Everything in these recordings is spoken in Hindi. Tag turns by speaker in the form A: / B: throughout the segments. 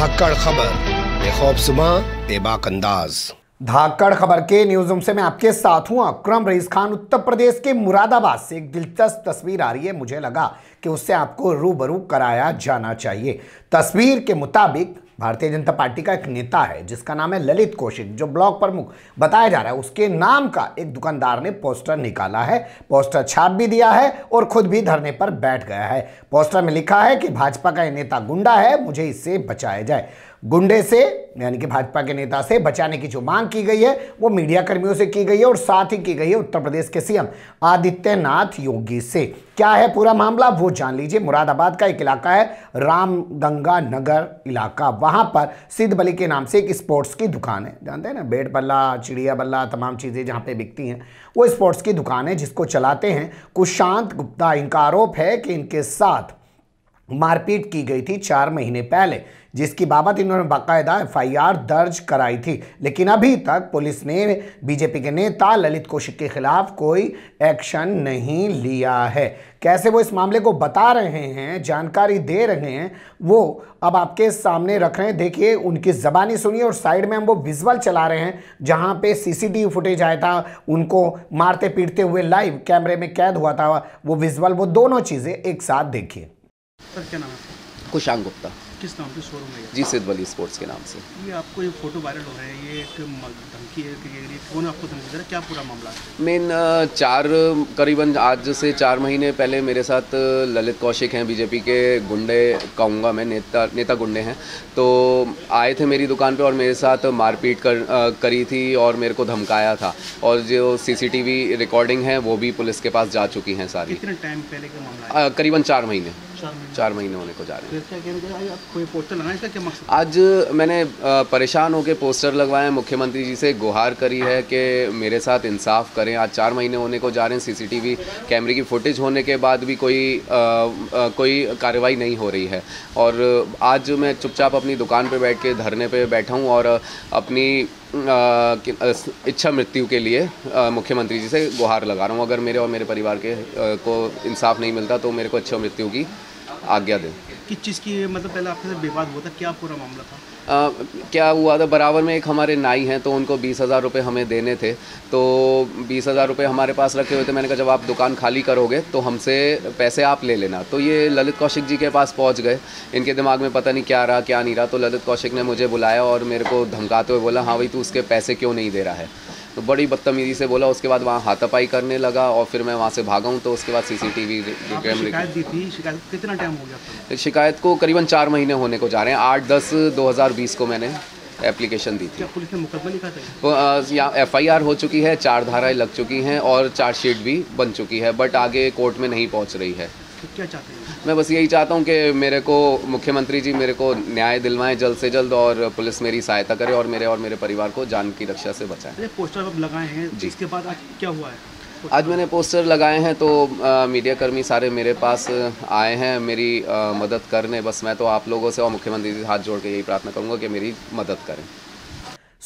A: धाकड़ खबर बेखौबसुमा बेबाक अंदाज़ धाकड़ खबर के न्यूज रूम से मैं आपके साथ हूं अक्रम रईस खान उत्तर प्रदेश के मुरादाबाद से एक दिलचस्प तस्वीर आ रही है मुझे लगा कि उससे आपको रूबरू कराया जाना चाहिए तस्वीर के मुताबिक भारतीय जनता पार्टी का एक नेता है जिसका नाम है ललित कौशिक जो ब्लॉक प्रमुख बताया जा रहा है उसके नाम का एक दुकानदार ने पोस्टर निकाला है पोस्टर छाप भी दिया है और खुद भी धरने पर बैठ गया है पोस्टर में लिखा है कि भाजपा का नेता गुंडा है मुझे इससे बचाया जाए गुंडे से यानी कि भाजपा के नेता से बचाने की जो मांग की गई है वो मीडिया कर्मियों से की गई है और साथ ही की गई है उत्तर प्रदेश के सीएम आदित्यनाथ योगी से क्या है पूरा मामला वो जान लीजिए मुरादाबाद का एक इलाका है रामगंगा नगर इलाका वहाँ पर सिद्ध बली के नाम से एक स्पोर्ट्स की दुकान है जानते हैं ना बेट बल्ला चिड़िया बल्ला तमाम चीज़ें जहाँ पर बिकती हैं वो स्पोर्ट्स की दुकान है जिसको चलाते हैं कुशांत गुप्ता इनका आरोप है कि इनके साथ मारपीट की गई थी चार महीने पहले जिसकी बाबत इन्होंने बाकायदा एफआईआर दर्ज कराई थी लेकिन अभी तक पुलिस ने बीजेपी के नेता ललित कौशिक के खिलाफ कोई एक्शन नहीं लिया है कैसे वो इस मामले को बता रहे हैं जानकारी दे रहे हैं वो अब आपके सामने रख रहे हैं देखिए उनकी ज़बानी सुनिए और साइड में हम वो विजुअल चला रहे हैं जहाँ पे सीसीटीवी फुटेज आया था उनको मारते पीटते हुए लाइव कैमरे में कैद हुआ था वो विजुअल वो दोनों चीज़ें एक साथ देखिए सर क्या नाम है कुशांग गुप्ता
B: किस नाम से शोरूम है
A: जी सिद्ध वली स्पोर्ट्स के नाम से
B: ये आपको ये फोटो वायरल हो रहा है ये एक धमकी है कि ये कौन आपको धमकी दे रहा है क्या पूरा मामला है मेन चार करीबन आज से चार महीने पहले मेरे साथ ललित कौशिक हैं बीजेपी के गुंडे कहूँगा मैं नेता नेता गुंडे हैं तो आए थे मेरी दुकान पर और मेरे साथ मारपीट कर करी थी और मेरे को धमकाया था और जो सी रिकॉर्डिंग है वो भी पुलिस के पास जा चुकी हैं सारी कितने टाइम पहले का मामला करीबन चार महीने चार महीने होने को जा रहे हैं आज मैंने परेशान होकर पोस्टर लगवाए हैं मुख्यमंत्री जी से गुहार करी है कि मेरे साथ इंसाफ करें आज चार महीने होने को जा रहे हैं सीसीटीवी कैमरे की फुटेज होने के बाद भी कोई आ, आ, कोई कार्रवाई नहीं हो रही है और आज मैं चुपचाप अपनी दुकान पर बैठ के धरने पर बैठा हूँ और अपनी इच्छा मृत्यु के लिए मुख्यमंत्री जी से गुहार लगा रहा हूँ अगर मेरे और मेरे परिवार के को इंसाफ नहीं मिलता तो मेरे को इच्छा मृत्यु की आज्ञा दें किस चीज़ की मतलब पहले आपके साथ विवाद हुआ था क्या पूरा मामला था Uh, क्या हुआ था बराबर में एक हमारे नाई हैं तो उनको बीस हज़ार रुपये हमें देने थे तो बीस हज़ार रुपये हमारे पास रखे हुए थे मैंने कहा जब आप दुकान खाली करोगे तो हमसे पैसे आप ले लेना तो ये ललित कौशिक जी के पास पहुंच गए इनके दिमाग में पता नहीं क्या रहा क्या नहीं रहा तो ललित कौशिक ने मुझे बुलाया और मेरे को धमकाते हुए बोला हाँ भाई तू उसके पैसे क्यों नहीं दे रहा है तो बड़ी बदतमीजी से बोला उसके बाद वहाँ हाथापाई करने लगा और फिर मैं वहाँ से भागा हूँ तो उसके बाद सीसीटीवी कैमरे टाइम हो गया शिकायत को करीबन चार महीने होने को जा रहे हैं आठ दस दो हज़ार बीस को मैंने एप्लीकेशन दी थी पुलिस ने मुकदमा लिखा था हो चुकी है चार धाराएँ लग चुकी हैं और चार्जशीट भी बन चुकी है बट आगे कोर्ट में नहीं पहुँच रही है तो क्या चाहते हैं मैं बस यही चाहता हूँ कि मेरे को मुख्यमंत्री जी मेरे को न्याय दिलवाएं जल्द से जल्द और पुलिस मेरी सहायता करे और मेरे और मेरे परिवार को जान की रक्षा से बचाए पोस्टर अब लगाए हैं जिसके बाद क्या हुआ है आज मैंने पोस्टर लगाए हैं तो मीडिया कर्मी सारे मेरे पास आए हैं मेरी आ, मदद करने बस मैं तो आप लोगों से और मुख्यमंत्री जी से हाथ जोड़ के यही प्रार्थना करूंगा कि मेरी मदद करें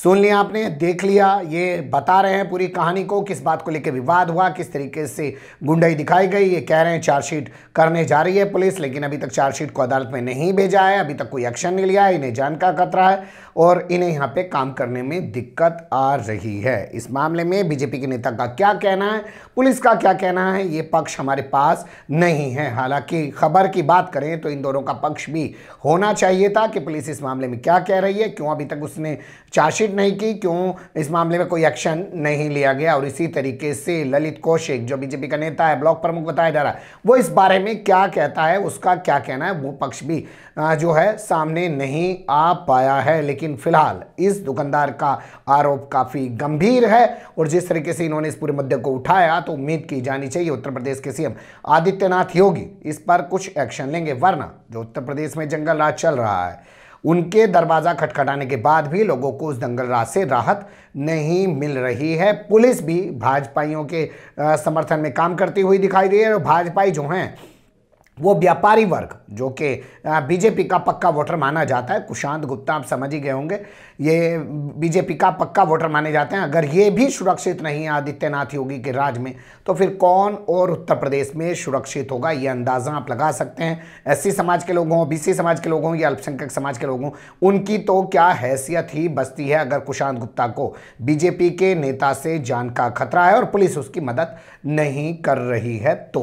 A: सुन लिया आपने देख लिया ये बता रहे हैं पूरी कहानी को किस बात को लेकर विवाद हुआ किस तरीके से गुंडई दिखाई गई ये कह रहे हैं चार्जशीट करने जा रही है पुलिस लेकिन अभी तक चार्जशीट को अदालत में नहीं भेजा है अभी तक कोई एक्शन नहीं लिया है इन्हें जान का खतरा है और इन्हें यहाँ पे काम करने में दिक्कत आ रही है इस मामले में बीजेपी के नेता का क्या कहना है पुलिस का क्या कहना है ये पक्ष हमारे पास नहीं है हालांकि खबर की बात करें तो इन दोनों का पक्ष भी होना चाहिए था कि पुलिस इस मामले में क्या कह रही है क्यों अभी तक उसने चार्जशीट चार्जशीट नहीं की क्यों इस मामले में कोई एक्शन नहीं लिया गया और इसी तरीके से ललित कौशिक जो बीजेपी का नेता है ब्लॉक प्रमुख बताया जा रहा है वो इस बारे में क्या कहता है उसका क्या कहना है वो पक्ष भी जो है सामने नहीं आ पाया है लेकिन फिलहाल इस दुकानदार का आरोप काफ़ी गंभीर है और जिस तरीके से इन्होंने इस पूरे मुद्दे को उठाया तो उम्मीद की जानी चाहिए उत्तर प्रदेश के सीएम आदित्यनाथ योगी इस पर कुछ एक्शन लेंगे वरना जो उत्तर प्रदेश में जंगल राज चल रहा है उनके दरवाज़ा खटखटाने के बाद भी लोगों को उस दंगल राज से राहत नहीं मिल रही है पुलिस भी भाजपाइयों के समर्थन में काम करती हुई दिखाई दे रही है और भाजपाई जो हैं वो व्यापारी वर्ग जो कि बीजेपी का पक्का वोटर माना जाता है कुशांत गुप्ता आप समझ ही गए होंगे ये बीजेपी का पक्का वोटर माने जाते हैं अगर ये भी सुरक्षित नहीं है आदित्यनाथ योगी के राज में तो फिर कौन और उत्तर प्रदेश में सुरक्षित होगा ये अंदाज़ा आप लगा सकते हैं एस समाज के लोग हों समाज के लोग हों या अल्पसंख्यक समाज के लोग हों उनकी तो क्या हैसियत ही बसती है अगर कुशांत गुप्ता को बीजेपी के नेता से जान का खतरा है और पुलिस उसकी मदद नहीं कर रही है तो